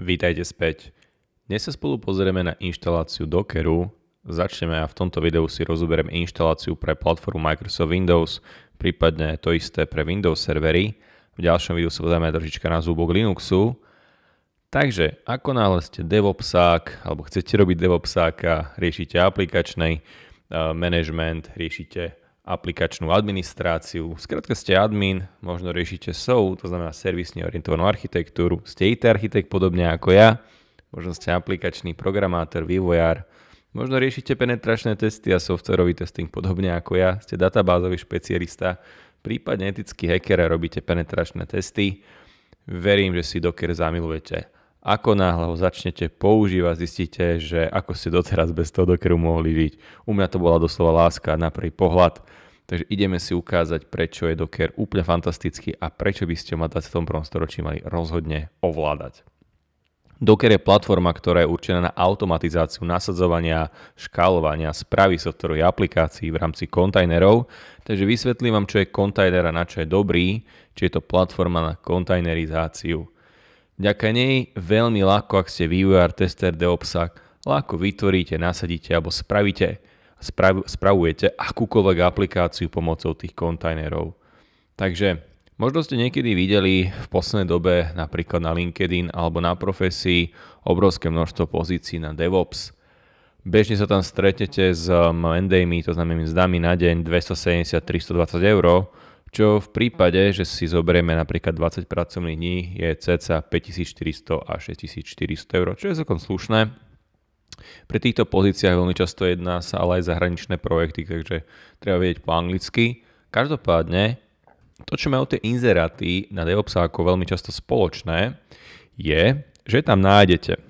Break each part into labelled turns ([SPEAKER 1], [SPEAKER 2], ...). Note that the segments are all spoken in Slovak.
[SPEAKER 1] Vítajte späť. Dnes sa spolu pozrieme na inštaláciu Dockeru. Začneme a v tomto videu si rozoberiem inštaláciu pre platformu Microsoft Windows, prípadne to isté pre Windows servery. V ďalšom videu sa pozrieme trošička na zúbok Linuxu. Takže ako náhle ste DevOpsák, alebo chcete robiť DevOpsáka, riešite aplikačný uh, eh, management, riešite aplikačnú administráciu. Skrátka ste admin, možno riešite SOU, to znamená servisne orientovanú architektúru. Ste IT architekt podobne ako ja, možno ste aplikačný programátor, vývojár, možno riešite penetračné testy a softwarový testing podobne ako ja, ste databázový špecialista, prípadne etický hacker a robíte penetračné testy. Verím, že si Docker zamilujete. Ako náhle ho začnete používať, zistíte, že ako ste doteraz bez toho dokeru mohli žiť. U mňa to bola doslova láska na prvý pohľad. Takže ideme si ukázať, prečo je doker úplne fantastický a prečo by ste ho v 21. storočí mali rozhodne ovládať. Docker je platforma, ktorá je určená na automatizáciu nasadzovania, škálovania, správy softverových aplikácií v rámci kontajnerov. Takže vysvetlím vám, čo je kontajner a na čo je dobrý, či je to platforma na kontajnerizáciu. Ďaká nej veľmi ľahko, ak ste vývojár, tester, DevOpsak, ľahko vytvoríte, nasadíte alebo spravíte, sprav, spravujete akúkoľvek aplikáciu pomocou tých kontajnerov. Takže možno ste niekedy videli v poslednej dobe napríklad na LinkedIn alebo na profesii obrovské množstvo pozícií na DevOps. Bežne sa tam stretnete s mandejmi, to znamená dami na deň 270-320 eur, čo v prípade, že si zoberieme napríklad 20 pracovných dní, je cca 5400 a 6400 eur, čo je celkom slušné. Pri týchto pozíciách veľmi často jedná sa ale aj zahraničné projekty, takže treba vedieť po anglicky. Každopádne, to, čo majú tie inzeráty na DevOpsáku veľmi často spoločné, je, že tam nájdete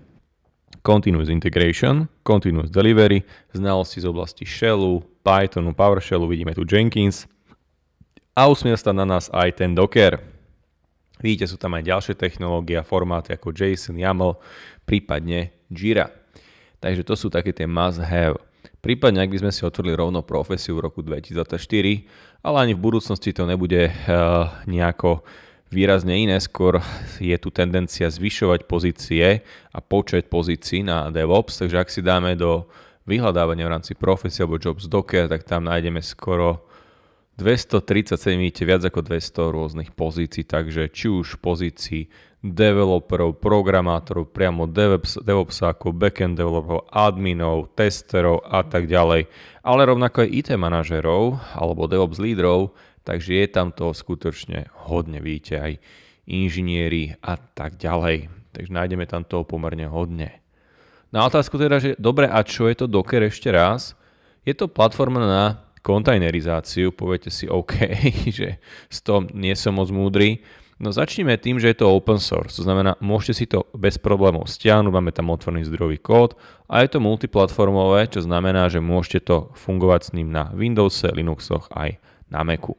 [SPEAKER 1] Continuous Integration, Continuous Delivery, znalosti z oblasti Shellu, Pythonu, PowerShellu, vidíme tu Jenkins, a usmiel sa na nás aj ten Docker. Vidíte, sú tam aj ďalšie technológie a formáty ako JSON, YAML, prípadne Jira. Takže to sú také tie must have. Prípadne, ak by sme si otvorili rovno profesiu v roku 2024, ale ani v budúcnosti to nebude eh, nejako výrazne iné, skôr je tu tendencia zvyšovať pozície a počet pozícií na DevOps, takže ak si dáme do vyhľadávania v rámci profesie alebo Jobs Docker, tak tam nájdeme skoro 237 vidíte viac ako 200 rôznych pozícií, takže či už pozícií developerov, programátorov, priamo DevOps, DevOpsákov, backend developerov, adminov, testerov a tak ďalej. Ale rovnako aj IT manažerov alebo DevOps lídrov, takže je tam toho skutočne hodne, vidíte aj inžinieri a tak ďalej. Takže nájdeme tam toho pomerne hodne. Na otázku teda, že dobre, a čo je to Docker ešte raz? Je to platforma na kontajnerizáciu, poviete si OK, že s tom nie som moc múdry, No začneme tým, že je to open source, to znamená, môžete si to bez problémov stiahnuť, máme tam otvorený zdrojový kód a je to multiplatformové, čo znamená, že môžete to fungovať s ním na Windowse, Linuxoch aj na Macu.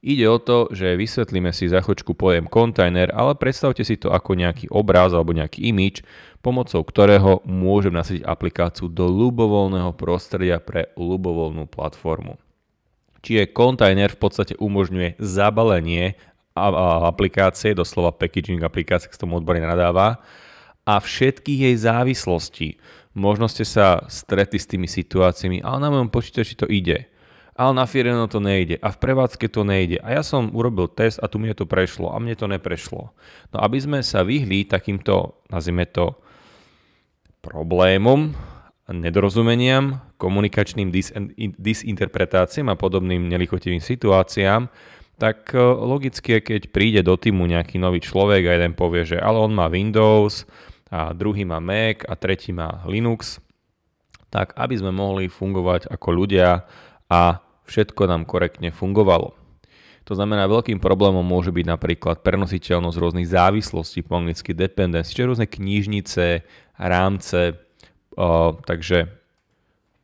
[SPEAKER 1] Ide o to, že vysvetlíme si za chvíľu pojem kontajner, ale predstavte si to ako nejaký obraz alebo nejaký imič, pomocou ktorého môžem nasadiť aplikáciu do ľubovoľného prostredia pre ľubovoľnú platformu. Čiže kontajner v podstate umožňuje zabalenie aplikácie, doslova packaging aplikácie, k tomu odborne nadáva, a všetkých jej závislostí. Možno ste sa stretli s tými situáciami, ale na mojom počítači to ide ale na Fireno to nejde a v prevádzke to nejde. A ja som urobil test a tu mne to prešlo a mne to neprešlo. No aby sme sa vyhli takýmto, nazvime to, problémom, nedorozumeniam, komunikačným disinterpretáciám a podobným nelichotivým situáciám, tak e, logicky, keď príde do týmu nejaký nový človek a jeden povie, že ale on má Windows a druhý má Mac a tretí má Linux, tak aby sme mohli fungovať ako ľudia a všetko nám korektne fungovalo. To znamená, veľkým problémom môže byť napríklad prenositeľnosť rôznych závislostí, po anglicky dependency, čiže rôzne knižnice, rámce. O, takže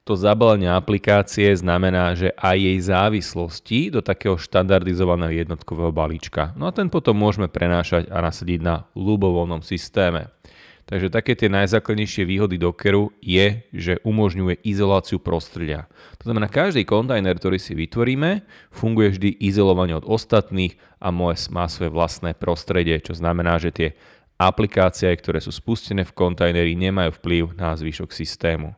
[SPEAKER 1] to zabalenie aplikácie znamená, že aj jej závislosti do takého štandardizovaného jednotkového balíčka. No a ten potom môžeme prenášať a nasadiť na ľubovoľnom systéme. Takže také tie najzákladnejšie výhody Dockeru je, že umožňuje izoláciu prostredia znamená, každý kontajner, ktorý si vytvoríme, funguje vždy izolovane od ostatných a má svoje vlastné prostredie, čo znamená, že tie aplikácie, ktoré sú spustené v kontajneri, nemajú vplyv na zvyšok systému.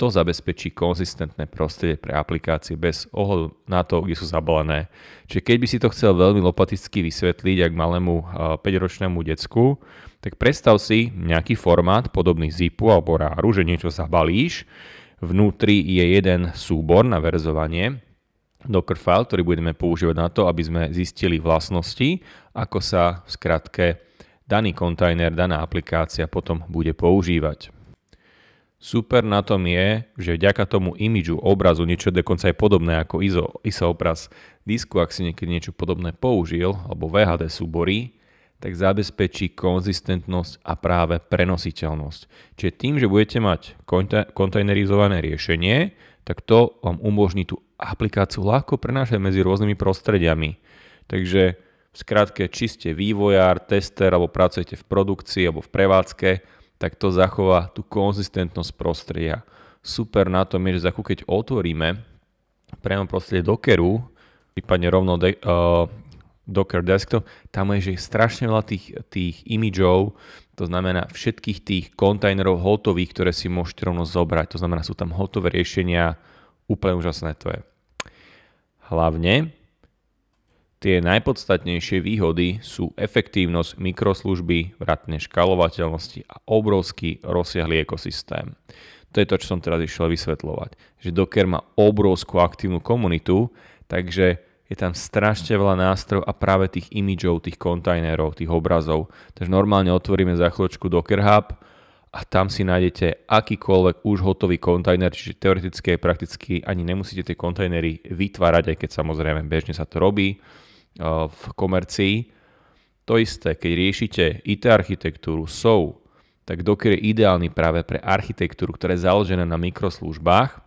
[SPEAKER 1] To zabezpečí konzistentné prostredie pre aplikácie bez ohľadu na to, kde sú zabalené. Čiže keď by si to chcel veľmi lopaticky vysvetliť ak malému 5-ročnému eh, decku, tak predstav si nejaký formát podobný zipu alebo ráru, že niečo zabalíš, Vnútri je jeden súbor na verzovanie, Docker file, ktorý budeme používať na to, aby sme zistili vlastnosti, ako sa v skratke daný kontajner, daná aplikácia potom bude používať. Super na tom je, že vďaka tomu imidžu obrazu, niečo dokonca je podobné ako ISO, ISO obraz disku, ak si niekedy niečo podobné použil, alebo VHD súbory, tak zabezpečí konzistentnosť a práve prenositeľnosť. Čiže tým, že budete mať kontajnerizované riešenie, tak to vám umožní tú aplikáciu ľahko prenášať medzi rôznymi prostrediami. Takže v skratke, či ste vývojár, tester alebo pracujete v produkcii alebo v prevádzke, tak to zachová tú konzistentnosť prostredia. Super na tom je, že za keď otvoríme priamo prostredie dokeru, prípadne rovno de- uh, Docker Desktop, tam je že strašne veľa tých, tých imidžov, to znamená všetkých tých kontajnerov hotových, ktoré si môžete rovno zobrať. To znamená, sú tam hotové riešenia, úplne úžasné to je. Hlavne tie najpodstatnejšie výhody sú efektívnosť mikroslužby, vratne škalovateľnosti a obrovský rozsiahlý ekosystém. To je to, čo som teraz išiel vysvetľovať. Že Docker má obrovskú aktívnu komunitu, takže je tam strašne veľa nástrojov a práve tých imidžov, tých kontajnerov, tých obrazov. Takže normálne otvoríme za chvíľočku Docker Hub a tam si nájdete akýkoľvek už hotový kontajner, čiže teoreticky prakticky ani nemusíte tie kontajnery vytvárať, aj keď samozrejme bežne sa to robí eh, v komercii. To isté, keď riešite IT architektúru, SOU, tak Docker je ideálny práve pre architektúru, ktorá je založená na mikroslúžbách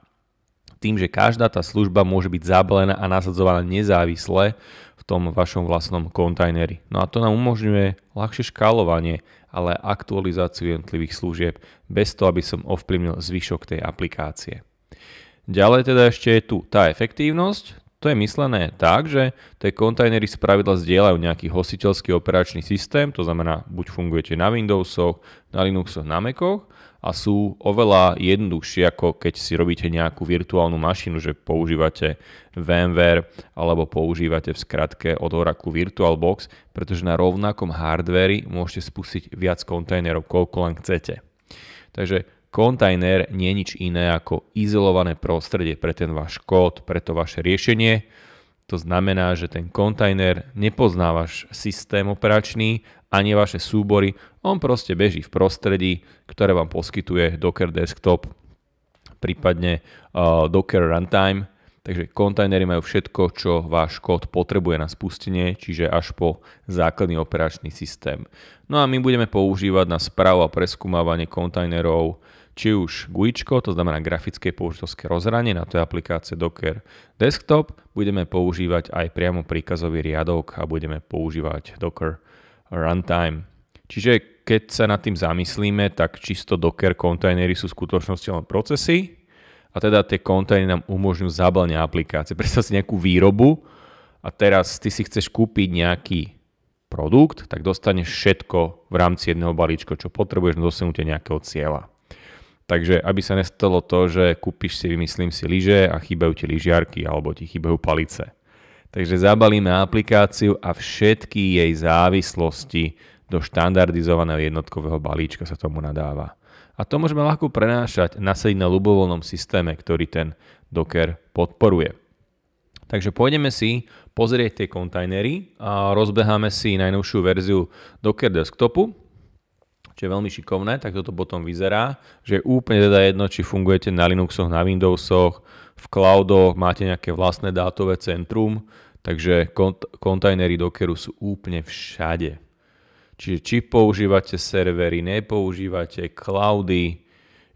[SPEAKER 1] tým, že každá tá služba môže byť zabalená a nasadzovaná nezávisle v tom vašom vlastnom kontajneri. No a to nám umožňuje ľahšie škálovanie, ale aktualizáciu jednotlivých služieb bez toho, aby som ovplyvnil zvyšok tej aplikácie. Ďalej teda ešte je tu tá efektívnosť, to je myslené tak, že tie kontajnery spravidla zdieľajú nejaký hostiteľský operačný systém, to znamená, buď fungujete na Windowsoch, na Linuxoch, na Macoch a sú oveľa jednoduchšie, ako keď si robíte nejakú virtuálnu mašinu, že používate VMware alebo používate v skratke od Oracle VirtualBox, pretože na rovnakom hardveri môžete spustiť viac kontajnerov, koľko len chcete. Takže kontajner nie je nič iné ako izolované prostredie pre ten váš kód, pre to vaše riešenie, to znamená, že ten kontajner nepozná váš systém operačný ani vaše súbory, on proste beží v prostredí, ktoré vám poskytuje Docker Desktop, prípadne uh, Docker Runtime. Takže kontajnery majú všetko, čo váš kód potrebuje na spustenie, čiže až po základný operačný systém. No a my budeme používať na správu a preskúmávanie kontajnerov či už GUIčko, to znamená grafické použiteľské rozhranie, na to je aplikácie Docker Desktop, budeme používať aj priamo príkazový riadok a budeme používať Docker Runtime. Čiže keď sa nad tým zamyslíme, tak čisto Docker kontajnery sú v skutočnosti len procesy a teda tie kontajnery nám umožňujú zabalenie aplikácie. Predstav si nejakú výrobu a teraz ty si chceš kúpiť nejaký produkt, tak dostaneš všetko v rámci jedného balíčka, čo potrebuješ na dosiahnutie nejakého cieľa. Takže aby sa nestalo to, že kúpiš si, vymyslím si, lyže a chýbajú ti lyžiarky alebo ti chýbajú palice. Takže zabalíme aplikáciu a všetky jej závislosti do štandardizovaného jednotkového balíčka sa tomu nadáva. A to môžeme ľahko prenášať, na na ľubovoľnom systéme, ktorý ten Docker podporuje. Takže pôjdeme si pozrieť tie kontajnery a rozbeháme si najnovšiu verziu Docker desktopu, čo je veľmi šikovné, tak toto potom vyzerá, že je úplne teda jedno, či fungujete na Linuxoch, na Windowsoch, v cloudoch, máte nejaké vlastné dátové centrum, takže kont- kontajnery Dockeru sú úplne všade. Čiže či používate servery, nepoužívate cloudy,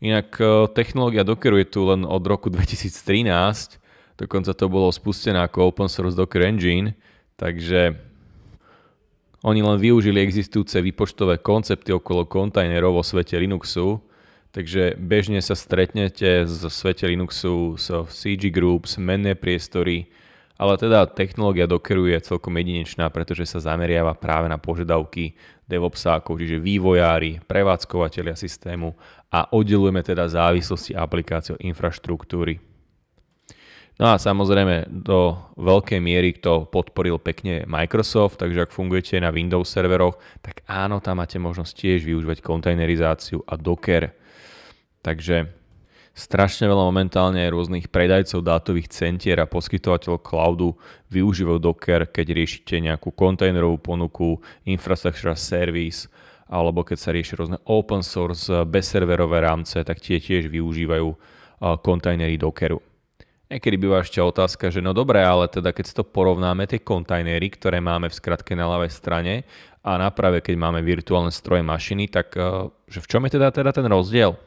[SPEAKER 1] inak e, technológia Dockeru je tu len od roku 2013, dokonca to bolo spustené ako open source Docker Engine, takže oni len využili existujúce výpočtové koncepty okolo kontajnerov vo svete Linuxu, takže bežne sa stretnete v svete Linuxu so CG Groups, menné priestory, ale teda technológia Dockeru je celkom jedinečná, pretože sa zameriava práve na požiadavky DevOpsákov, čiže vývojári, prevádzkovateľia systému a oddelujeme teda závislosti aplikácií od infraštruktúry. No a samozrejme do veľkej miery to podporil pekne Microsoft, takže ak fungujete na Windows serveroch, tak áno, tam máte možnosť tiež využívať kontajnerizáciu a Docker. Takže strašne veľa momentálne aj rôznych predajcov dátových centier a poskytovateľov cloudu využívajú Docker, keď riešite nejakú kontajnerovú ponuku, infrastructure service, alebo keď sa riešia rôzne open source, bezserverové rámce, tak tie tiež využívajú kontajnery Dockeru. Niekedy býva ešte otázka, že no dobré, ale teda keď si to porovnáme, tie kontajnery, ktoré máme v skratke na ľavej strane a naprave, keď máme virtuálne stroje mašiny, tak eh, že v čom je teda, teda ten rozdiel?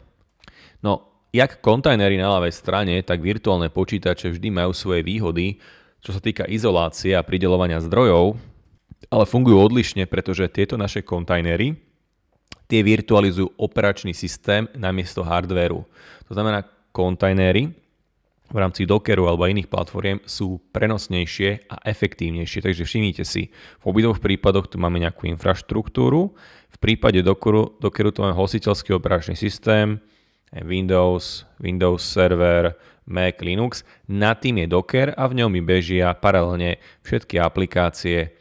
[SPEAKER 1] No, jak kontajnery na ľavej strane, tak virtuálne počítače vždy majú svoje výhody, čo sa týka izolácie a pridelovania zdrojov, ale fungujú odlišne, pretože tieto naše kontajnery tie virtualizujú operačný systém namiesto hardvéru. To znamená, kontajnery v rámci Dockeru alebo iných platform sú prenosnejšie a efektívnejšie. Takže všimnite si, v obidvoch prípadoch tu máme nejakú infraštruktúru, v prípade Dockeru, Dockeru tu máme hositeľský operačný systém, Windows, Windows Server, Mac, Linux. Na tým je Docker a v ňom mi bežia paralelne všetky aplikácie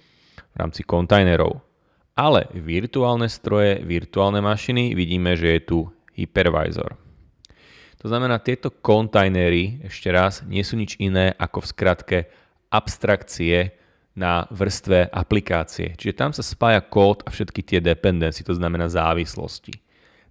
[SPEAKER 1] v rámci kontajnerov. Ale virtuálne stroje, virtuálne mašiny, vidíme, že je tu hypervisor. To znamená, tieto kontajnery, ešte raz, nie sú nič iné ako v skratke abstrakcie na vrstve aplikácie. Čiže tam sa spája kód a všetky tie dependencie, to znamená závislosti.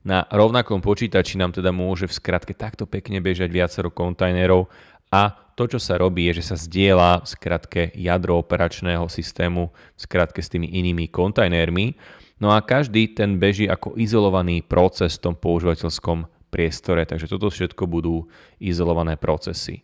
[SPEAKER 1] Na rovnakom počítači nám teda môže v skratke takto pekne bežať viacero kontajnerov a to, čo sa robí, je, že sa zdieľa v skratke jadro operačného systému v skratke s tými inými kontajnermi. No a každý ten beží ako izolovaný proces v tom používateľskom priestore, takže toto všetko budú izolované procesy.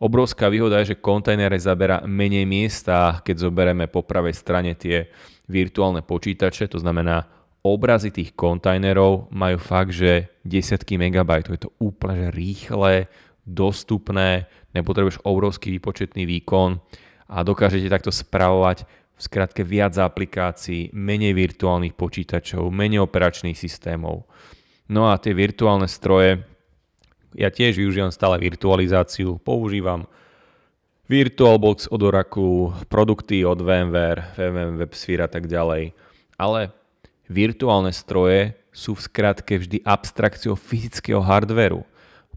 [SPEAKER 1] Obrovská výhoda je, že kontajnere zabera menej miesta, keď zoberieme po pravej strane tie virtuálne počítače, to znamená obrazy tých kontajnerov majú fakt, že desiatky megabajtov. Je to úplne že rýchle, dostupné, nepotrebuješ obrovský výpočetný výkon a dokážete takto spravovať v skratke viac aplikácií, menej virtuálnych počítačov, menej operačných systémov. No a tie virtuálne stroje, ja tiež využívam stále virtualizáciu, používam VirtualBox od Oracle, produkty od VMware, VMware WebSphere a tak ďalej. Ale virtuálne stroje sú v skratke vždy abstrakciou fyzického hardveru,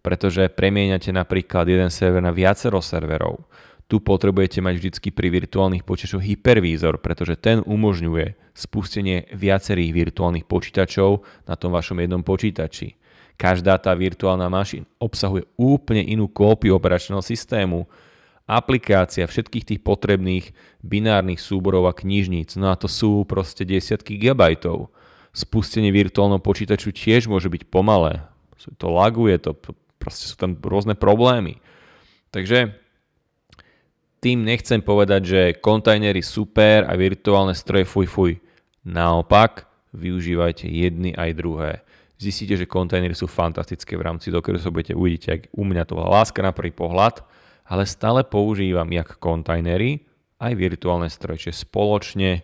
[SPEAKER 1] pretože premieňate napríklad jeden server na viacero serverov. Tu potrebujete mať vždy pri virtuálnych počítačoch hypervízor, pretože ten umožňuje spustenie viacerých virtuálnych počítačov na tom vašom jednom počítači. Každá tá virtuálna mašina obsahuje úplne inú kópiu operačného systému, aplikácia všetkých tých potrebných binárnych súborov a knižníc. No a to sú proste desiatky gigabajtov. Spustenie virtuálneho počítaču tiež môže byť pomalé. To laguje, to proste sú tam rôzne problémy. Takže tým nechcem povedať, že kontajnery super a virtuálne stroje fuj fuj. Naopak, využívajte jedny aj druhé. Zistíte, že kontajnery sú fantastické v rámci Dockeru, so budete, uvidíte, ak u mňa to bola láska na prvý pohľad, ale stále používam jak kontajnery, aj virtuálne stroje, spoločne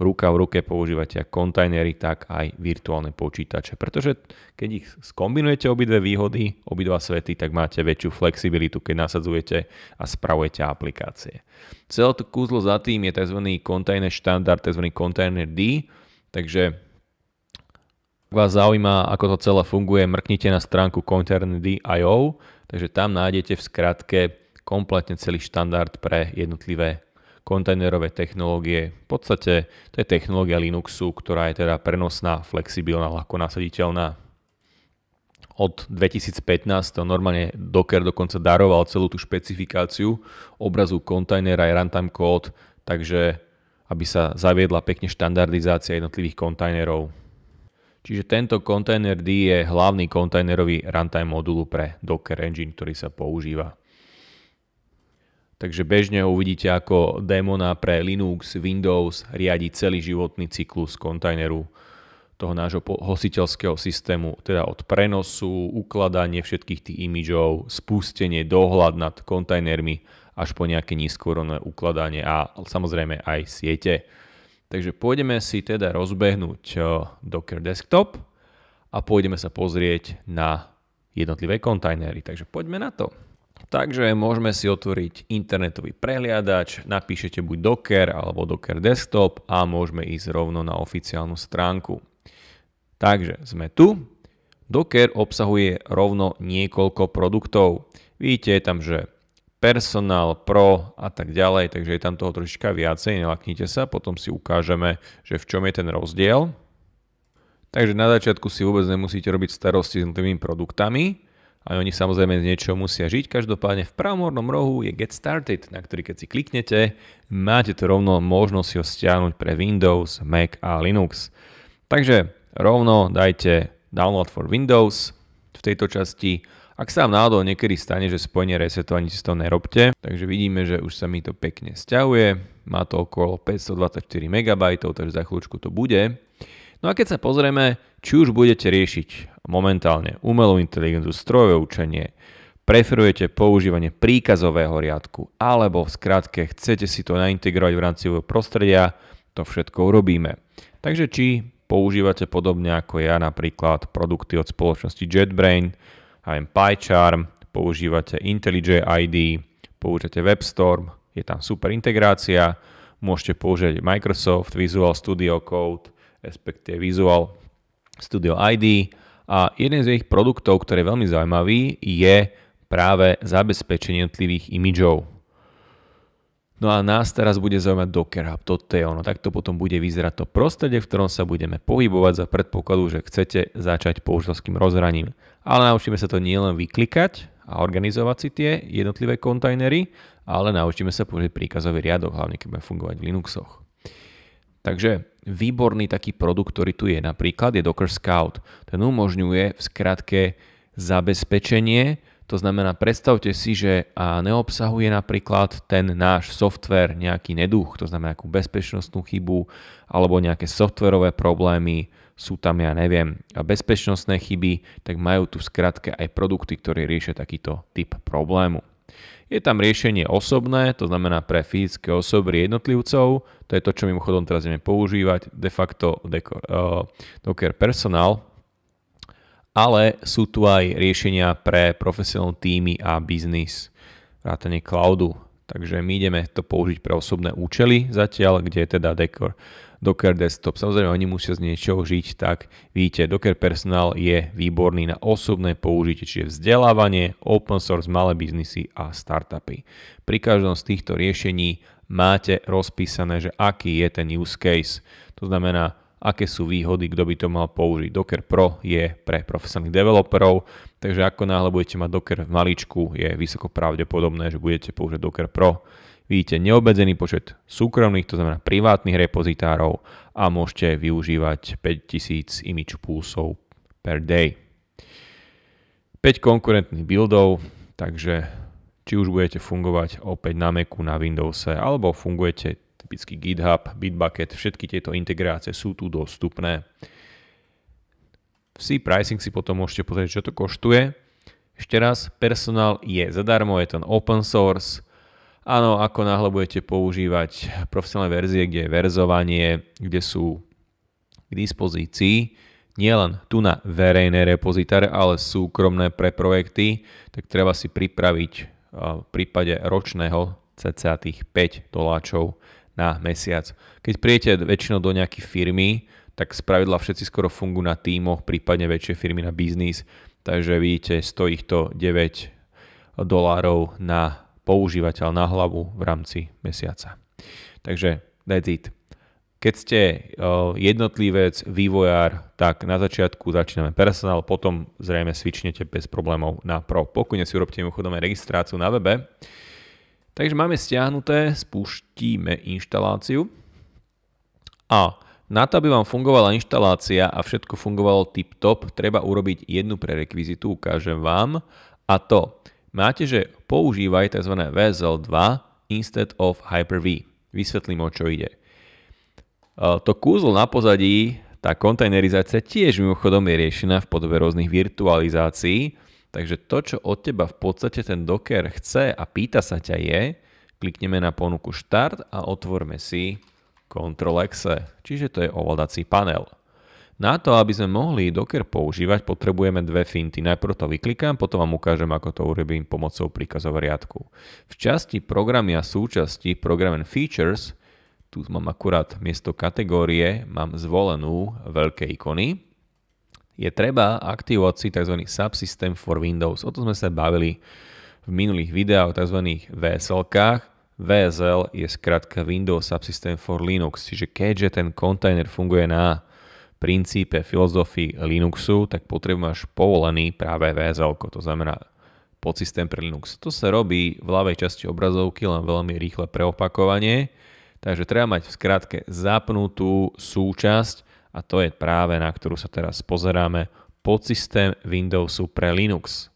[SPEAKER 1] ruka v ruke používate ako kontajnery, tak aj virtuálne počítače. Pretože keď ich skombinujete obidve výhody, obidva svety, tak máte väčšiu flexibilitu, keď nasadzujete a spravujete aplikácie. Celé to kúzlo za tým je tzv. kontajner štandard, tzv. kontajner D, takže ak vás zaujíma, ako to celé funguje, mrknite na stránku containerd.io, takže tam nájdete v skratke kompletne celý štandard pre jednotlivé kontajnerové technológie. V podstate to je technológia Linuxu, ktorá je teda prenosná, flexibilná, ľahko nasaditeľná. Od 2015 normálne Docker dokonca daroval celú tú špecifikáciu obrazu kontajnera aj runtime kód, takže aby sa zaviedla pekne štandardizácia jednotlivých kontajnerov. Čiže tento kontajner D je hlavný kontajnerový runtime modulu pre Docker Engine, ktorý sa používa. Takže bežne uvidíte, ako démona pre Linux, Windows riadi celý životný cyklus kontajneru toho nášho hositeľského systému, teda od prenosu, ukladanie všetkých tých imidžov, spustenie, dohľad nad kontajnermi až po nejaké nízkoronové ukladanie a samozrejme aj siete. Takže pôjdeme si teda rozbehnúť eh, Docker Desktop a pôjdeme sa pozrieť na jednotlivé kontajnery. Takže poďme na to. Takže môžeme si otvoriť internetový prehliadač, napíšete buď Docker alebo Docker Desktop a môžeme ísť rovno na oficiálnu stránku. Takže sme tu. Docker obsahuje rovno niekoľko produktov. Vidíte je tam, že personál, pro a tak ďalej, takže je tam toho trošička viacej, nelaknite sa, potom si ukážeme, že v čom je ten rozdiel. Takže na začiatku si vôbec nemusíte robiť starosti s jednotlivými produktami, a oni samozrejme z niečo musia žiť. Každopádne v pravomornom rohu je Get Started, na ktorý keď si kliknete, máte tu rovno možnosť ho stiahnuť pre Windows, Mac a Linux. Takže rovno dajte Download for Windows v tejto časti. Ak sa vám náhodou niekedy stane, že spojenie resetu ani si to nerobte, takže vidíme, že už sa mi to pekne stiahuje. Má to okolo 524 MB, takže za chvíľučku to bude. No a keď sa pozrieme, či už budete riešiť momentálne umelú inteligenciu, strojové učenie, preferujete používanie príkazového riadku alebo v skratke chcete si to naintegrovať v rámci svojho prostredia, to všetko urobíme. Takže či používate podobne ako ja napríklad produkty od spoločnosti JetBrain, aj PyCharm, používate IntelliJ ID, používate WebStorm, je tam super integrácia, môžete použiť Microsoft Visual Studio Code, respektive Visual Studio ID, a jeden z ich produktov, ktorý je veľmi zaujímavý, je práve zabezpečenie jednotlivých imidžov. No a nás teraz bude zaujímať Docker Hub, toto je ono. Takto potom bude vyzerať to prostredie, v ktorom sa budeme pohybovať za predpokladu, že chcete začať použiteľským rozhraním. Ale naučíme sa to nielen vyklikať a organizovať si tie jednotlivé kontajnery, ale naučíme sa použiť príkazový riadok, hlavne keď budeme fungovať v Linuxoch. Takže výborný taký produkt, ktorý tu je napríklad, je Docker Scout. Ten umožňuje v skratke zabezpečenie, to znamená, predstavte si, že a neobsahuje napríklad ten náš software nejaký neduch, to znamená nejakú bezpečnostnú chybu alebo nejaké softverové problémy, sú tam, ja neviem, bezpečnostné chyby, tak majú tu skratke aj produkty, ktoré riešia takýto typ problému. Je tam riešenie osobné, to znamená pre fyzické osoby jednotlivcov, to je to, čo mimochodom teraz ideme používať, de facto eh, Docker uh, Personal, ale sú tu aj riešenia pre profesionálne týmy a biznis, vrátanie cloudu. Takže my ideme to použiť pre osobné účely zatiaľ, kde je teda dekor. Docker Desktop. Samozrejme, oni musia z niečoho žiť, tak vidíte, Docker Personal je výborný na osobné použitie, čiže vzdelávanie, open source, malé biznisy a startupy. Pri každom z týchto riešení máte rozpísané, že aký je ten use case. To znamená, aké sú výhody, kto by to mal použiť. Docker Pro je pre profesionálnych developerov, takže ako náhle budete mať Docker v maličku, je vysoko pravdepodobné, že budete použiť Docker Pro. Vidíte neobmedzený počet súkromných, to znamená privátnych repozitárov a môžete využívať 5000 image pulsov per day. 5 konkurentných buildov, takže či už budete fungovať opäť na Macu, na Windowse, alebo fungujete typicky GitHub, Bitbucket, všetky tieto integrácie sú tu dostupné. V C-pricing si potom môžete pozrieť, čo to koštuje. Ešte raz, personál je zadarmo, je ten open source, Áno, ako náhle budete používať profesionálne verzie, kde je verzovanie, kde sú k dispozícii nielen tu na verejné repozitáre, ale súkromné pre projekty, tak treba si pripraviť e, v prípade ročného cca tých 5 doláčov na mesiac. Keď prijete väčšinou do nejakej firmy, tak spravidla všetci skoro fungujú na tímoch, prípadne väčšie firmy na biznis, takže vidíte, stojí ich to 9 dolárov na používateľ na hlavu v rámci mesiaca. Takže that's it. Keď ste eh, jednotlivec, vývojár, tak na začiatku začíname personál, potom zrejme svičnete bez problémov na pro. Pokojne si urobte mimochodom aj registráciu na webe. Takže máme stiahnuté, spúštíme inštaláciu a na to, aby vám fungovala inštalácia a všetko fungovalo tip-top, treba urobiť jednu prerekvizitu, ukážem vám. A to máte, že používaj tzv. VSL2 instead of Hyper-V. Vysvetlím, o čo ide. E, to kúzlo na pozadí, tá kontajnerizácia tiež mimochodom je riešená v podobe rôznych virtualizácií, takže to, čo od teba v podstate ten Docker chce a pýta sa ťa je, klikneme na ponuku Start a otvorme si Ctrl X, e. čiže to je ovládací panel. Na to, aby sme mohli Docker používať, potrebujeme dve finty. Najprv to vyklikám, potom vám ukážem, ako to urobím pomocou príkazov riadku. V časti programy a súčasti program and features, tu mám akurát miesto kategórie, mám zvolenú veľké ikony, je treba aktivovať si tzv. subsystem for Windows. O to sme sa bavili v minulých videách o tzv. VSL-kách, VSL je skrátka Windows Subsystem for Linux, čiže keďže ten kontajner funguje na princípe filozofii Linuxu, tak potrebujeme až povolený práve VSL, to znamená podsystém pre Linux. To sa robí v ľavej časti obrazovky, len veľmi rýchle preopakovanie, takže treba mať v skratke zapnutú súčasť a to je práve na ktorú sa teraz pozeráme, podsystém Windowsu pre Linux.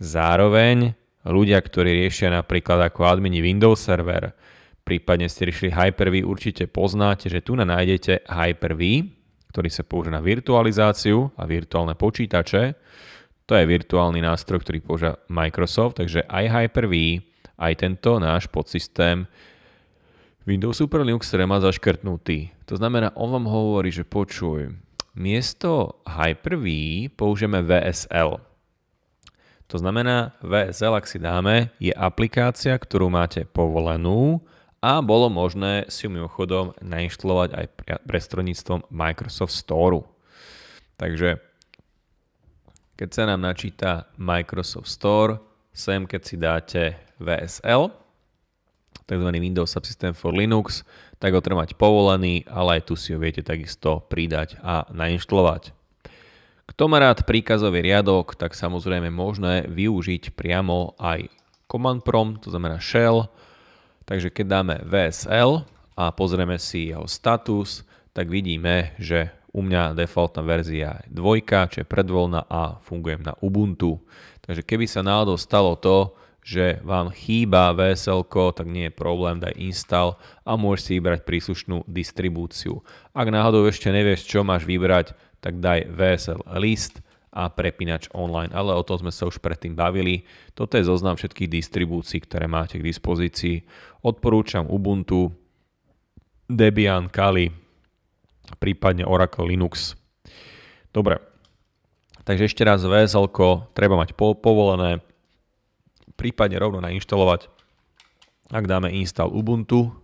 [SPEAKER 1] Zároveň ľudia, ktorí riešia napríklad ako admini Windows server, prípadne ste riešili Hyper-V, určite poznáte, že tu nájdete Hyper-V, ktorý sa používa na virtualizáciu a virtuálne počítače. To je virtuálny nástroj, ktorý používa Microsoft, takže aj Hyper-V, aj tento náš podsystém Windows Super Linux má zaškrtnutý. To znamená, on vám hovorí, že počuj, miesto Hyper-V použijeme VSL. To znamená, VSL, ak si dáme, je aplikácia, ktorú máte povolenú, a bolo možné si ju mimochodom nainštalovať aj prostredníctvom Microsoft Store. Takže keď sa nám načíta Microsoft Store, sem keď si dáte VSL, tzv. Windows Subsystem for Linux, tak ho treba mať povolený, ale aj tu si ho viete takisto pridať a nainštalovať. Kto má rád príkazový riadok, tak samozrejme možné využiť priamo aj command prompt, to znamená shell, Takže keď dáme VSL a pozrieme si jeho status, tak vidíme, že u mňa defaultná verzia je dvojka, čo je predvoľná a fungujem na Ubuntu. Takže keby sa náhodou stalo to, že vám chýba VSL, tak nie je problém, daj install a môžeš si vybrať príslušnú distribúciu. Ak náhodou ešte nevieš, čo máš vybrať, tak daj VSL list a prepínač online, ale o tom sme sa už predtým bavili. Toto je zoznam všetkých distribúcií, ktoré máte k dispozícii. Odporúčam Ubuntu, Debian, Kali, prípadne Oracle Linux. Dobre, takže ešte raz VSL treba mať povolené, prípadne rovno nainštalovať. Ak dáme install Ubuntu,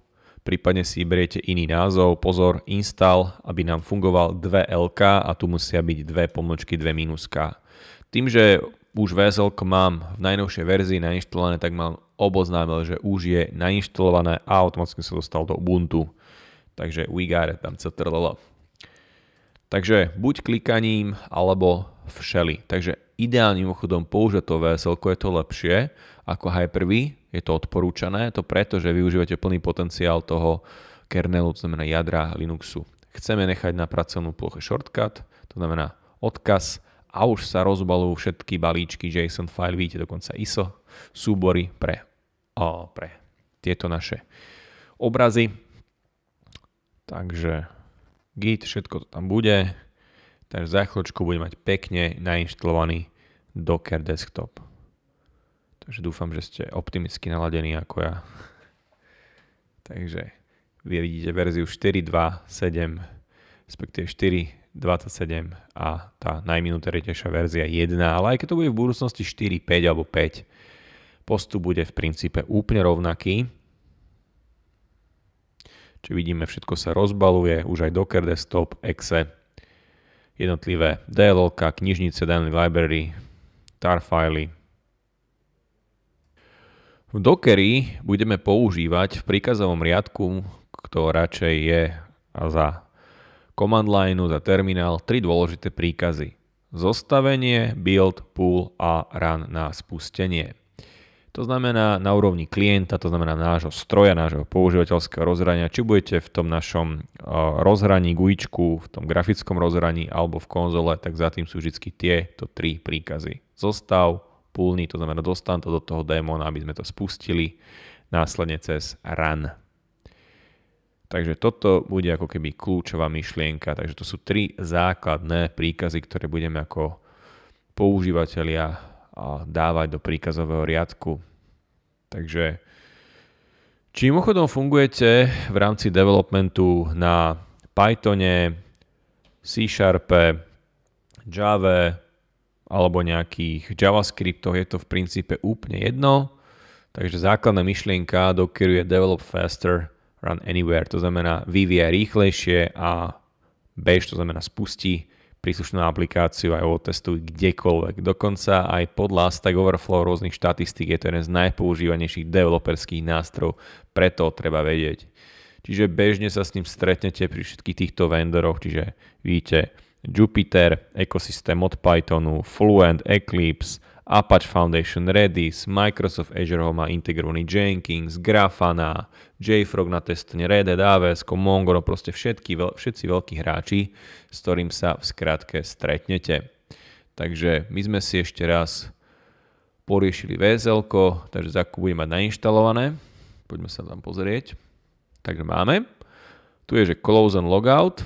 [SPEAKER 1] prípadne si vyberiete iný názov, pozor, install, aby nám fungoval 2LK a tu musia byť dve pomlčky, dve minuska. Tým, že už VSL mám v najnovšej verzii nainštalované, tak mám oboznámil, že už je nainštalované a automaticky sa dostal do Ubuntu. Takže we got it, tam ctrll. Takže buď klikaním alebo všeli. Takže ideálnym obchodom používať to VSL, je to lepšie ako Hyper-V, je to odporúčané, to preto, že využívate plný potenciál toho kernelu, to znamená jadra Linuxu. Chceme nechať na pracovnú ploche shortcut, to znamená odkaz a už sa rozbalujú všetky balíčky JSON file, vidíte dokonca ISO, súbory pre, o, pre tieto naše obrazy. Takže git, všetko to tam bude. Takže za chvíľočku budem mať pekne nainštalovaný Docker Desktop. Takže dúfam, že ste optimicky naladení ako ja. Takže vy vidíte verziu 4.2.7, respektíve 4.27 a tá najminutérejšia verzia 1, ale aj keď to bude v budúcnosti 4.5 alebo 5, postup bude v princípe úplne rovnaký. Čiže vidíme, všetko sa rozbaluje, už aj Docker Desktop, Excel, jednotlivé DLL, knižnice dany library, tar fily. V Dockeri budeme používať v príkazovom riadku, kto radšej je za command line, za terminál, tri dôležité príkazy. Zostavenie, build, pool a run na spustenie. To znamená na úrovni klienta, to znamená nášho stroja, nášho používateľského rozhrania, či budete v tom našom rozhraní GUIčku, v tom grafickom rozhraní alebo v konzole, tak za tým sú vždy tieto tri príkazy. Zostav, pulný, to znamená dostan to do toho démona, aby sme to spustili, následne cez run. Takže toto bude ako keby kľúčová myšlienka. Takže to sú tri základné príkazy, ktoré budeme ako používateľia dávať do príkazového riadku. Takže čím ochodom fungujete v rámci developmentu na Pythone, C Sharpe, Java alebo nejakých JavaScriptoch, je to v princípe úplne jedno. Takže základná myšlienka dokeruje develop faster, run anywhere, to znamená vyvíja rýchlejšie a bež, to znamená spustí príslušnú aplikáciu aj otestuj kdekoľvek. Dokonca aj podľa Stack Overflow rôznych štatistík je to jeden z najpoužívanejších developerských nástrojov, preto treba vedieť. Čiže bežne sa s ním stretnete pri všetkých týchto vendoroch, čiže vidíte Jupiter ekosystém od Pythonu, Fluent, Eclipse, Apache Foundation, Redis, Microsoft Azure ho má integrovaný Jenkins, Grafana, JFrog na testne, Red Hat, AWS, Mongo, no proste všetky, všetci veľkí hráči, s ktorým sa v skratke stretnete. Takže my sme si ešte raz poriešili VSL, takže Zaku bude mať nainštalované. Poďme sa tam pozrieť. Takže máme. Tu je, že close and logout.